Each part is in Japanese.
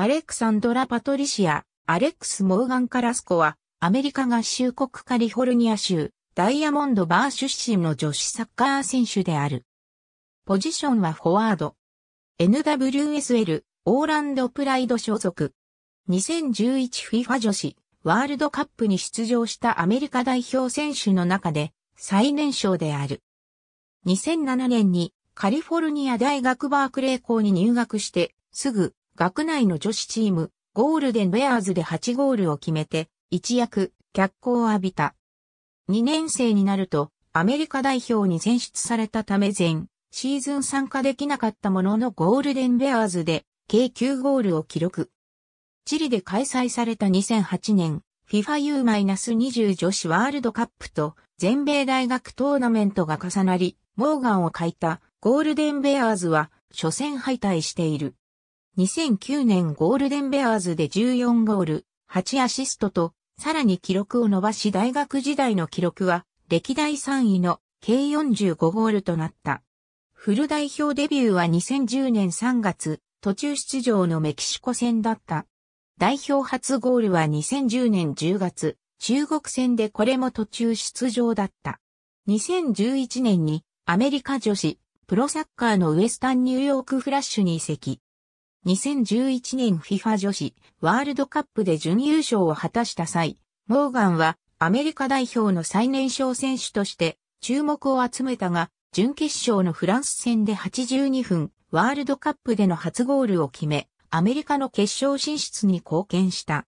アレクサンドラ・パトリシア、アレックス・モーガン・カラスコは、アメリカ合衆国カリフォルニア州、ダイヤモンドバー出身の女子サッカー選手である。ポジションはフォワード。NWSL、オーランドプライド所属。2011FIFA 女子、ワールドカップに出場したアメリカ代表選手の中で、最年少である。2007年にカリフォルニア大学バークレー校に入学して、すぐ学内の女子チーム、ゴールデンベアーズで8ゴールを決めて、一躍、脚光を浴びた。2年生になると、アメリカ代表に選出されたため前、シーズン参加できなかったもののゴールデンベアーズで、計9ゴールを記録。チリで開催された2008年、FIFAU-20 女子ワールドカップと全米大学トーナメントが重なり、モーガンを欠いたゴールデンベアーズは初戦敗退している。2009年ゴールデンベアーズで14ゴール、8アシストと、さらに記録を伸ばし大学時代の記録は、歴代3位の計45ゴールとなった。フル代表デビューは2010年3月、途中出場のメキシコ戦だった。代表初ゴールは2010年10月、中国戦でこれも途中出場だった。2011年にアメリカ女子プロサッカーのウエスタンニューヨークフラッシュに移籍。2011年 FIFA 女子ワールドカップで準優勝を果たした際、モーガンはアメリカ代表の最年少選手として注目を集めたが、準決勝のフランス戦で82分、ワールドカップでの初ゴールを決め、アメリカの決勝進出に貢献した。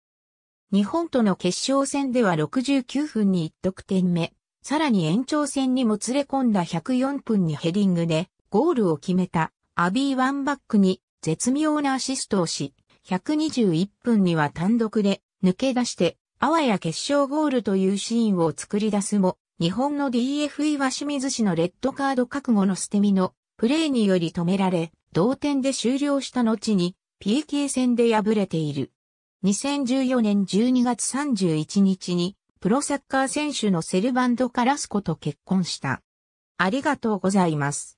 日本との決勝戦では69分に1得点目、さらに延長戦にもつれ込んだ104分にヘディングでゴールを決めたアビー・ワンバックに絶妙なアシストをし、121分には単独で抜け出して、あわや決勝ゴールというシーンを作り出すも、日本の DFE は清水氏のレッドカード覚悟の捨て身のプレーにより止められ、同点で終了した後に PK 戦で敗れている。2014年12月31日にプロサッカー選手のセルバンド・カラスコと結婚した。ありがとうございます。